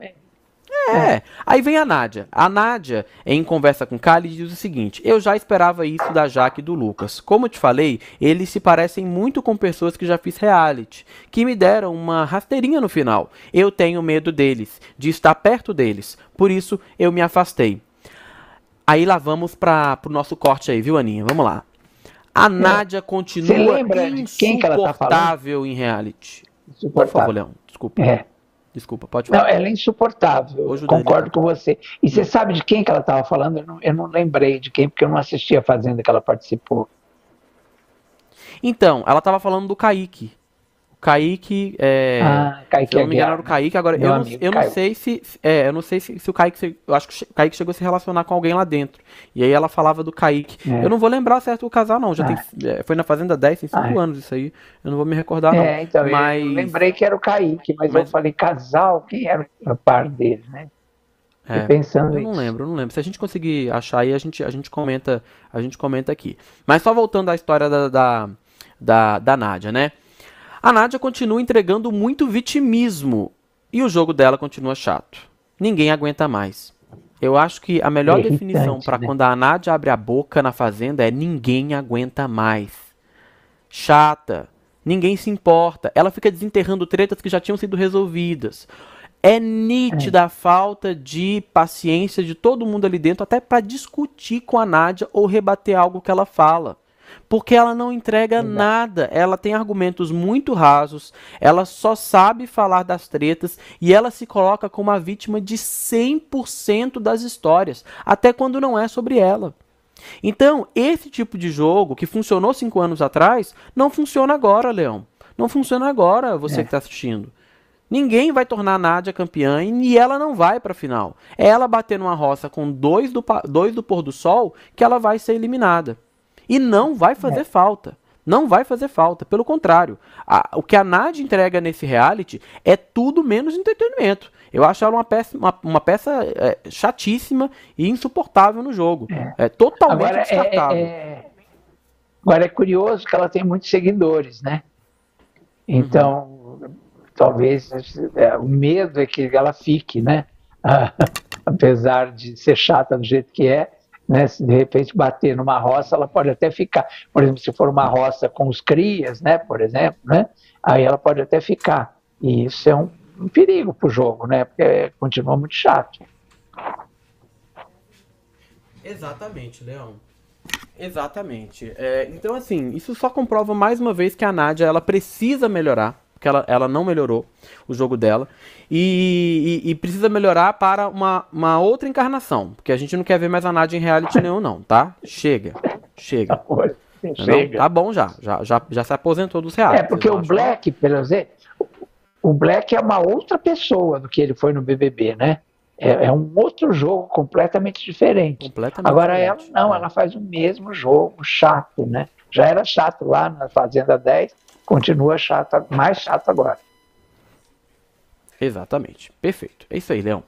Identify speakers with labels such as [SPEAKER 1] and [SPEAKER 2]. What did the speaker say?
[SPEAKER 1] É.
[SPEAKER 2] É. Aí vem a Nádia. A Nádia, em conversa com Kali, diz o seguinte: Eu já esperava isso da Jaque e do Lucas. Como eu te falei, eles se parecem muito com pessoas que já fiz reality, que me deram uma rasteirinha no final. Eu tenho medo deles, de estar perto deles. Por isso, eu me afastei. Aí lá vamos para o nosso corte aí, viu, Aninha? Vamos lá. A é. Nádia continua insuportável quem que ela tá em reality. Insuportável. Por favor, Leão, desculpa. É. Desculpa, pode falar. Não, ela é
[SPEAKER 1] insuportável. Concordo com tá- você. E você sabe de quem que ela estava falando? Eu não, eu não lembrei de quem, porque eu não assisti a Fazenda que ela participou.
[SPEAKER 2] Então, ela estava falando do Kaique, Kaique. É, ah, Kaique. Se eu não me engano, era o Kaique. Agora, eu, não, eu não sei se. É, eu não sei se, se o Kaique. eu acho que o Kaique chegou a se relacionar com alguém lá dentro. E aí ela falava do Kaique. É. Eu não vou lembrar certo o casal, não. Já ah. tem, é, foi na Fazenda 10, tem 5 ah, é. anos isso aí. Eu não vou me recordar,
[SPEAKER 1] não. É, então, mas... eu lembrei que era o Kaique, mas, mas... eu falei casal, quem era o par dele, né?
[SPEAKER 2] É, pensando eu não isso. lembro, eu não lembro. Se a gente conseguir achar aí, a gente, a gente comenta, a gente comenta aqui. Mas só voltando à história da, da, da, da Nádia, né? A Nádia continua entregando muito vitimismo e o jogo dela continua chato. Ninguém aguenta mais. Eu acho que a melhor é definição para né? quando a Nádia abre a boca na fazenda é ninguém aguenta mais. Chata. Ninguém se importa. Ela fica desenterrando tretas que já tinham sido resolvidas. É nítida é. a falta de paciência de todo mundo ali dentro, até para discutir com a Nádia ou rebater algo que ela fala. Porque ela não entrega Exato. nada, ela tem argumentos muito rasos, ela só sabe falar das tretas e ela se coloca como a vítima de 100% das histórias, até quando não é sobre ela. Então, esse tipo de jogo que funcionou cinco anos atrás, não funciona agora, Leão. Não funciona agora, você é. que está assistindo. Ninguém vai tornar a Nádia campeã e ela não vai para a final. É ela bater numa roça com dois do, dois do pôr do sol que ela vai ser eliminada. E não vai fazer é. falta. Não vai fazer falta. Pelo contrário, a, o que a Nadia entrega nesse reality é tudo menos entretenimento. Eu acho ela uma peça, uma, uma peça é, chatíssima e insuportável no jogo. É, é totalmente Agora, é, é, descartável.
[SPEAKER 1] É, agora é curioso que ela tem muitos seguidores, né? Então, uhum. talvez o medo é que ela fique, né? apesar de ser chata do jeito que é, né? Se de repente bater numa roça, ela pode até ficar. Por exemplo, se for uma roça com os crias, né? Por exemplo, né? Aí ela pode até ficar. E isso é um, um perigo para o jogo, né? Porque continua muito chato.
[SPEAKER 2] Exatamente, Leão. Exatamente. É, então, assim, isso só comprova mais uma vez que a Nádia ela precisa melhorar porque ela, ela não melhorou o jogo dela. E, e, e, precisa melhorar para uma, uma outra encarnação. Porque a gente não quer ver mais a Nadia em reality nenhum, não, tá? Chega. Chega. Tá bom, chega. Tá bom já, já, já. Já se aposentou dos reais. É, porque o Black,
[SPEAKER 1] pelo dizer, o Black é uma outra pessoa do que ele foi no BBB, né? É, é um outro jogo completamente diferente. Completamente Agora diferente. ela não, é. ela faz o mesmo jogo chato, né? Já era chato lá na Fazenda 10 continua chato, mais chato agora. Exatamente. Perfeito. É isso aí, Leão.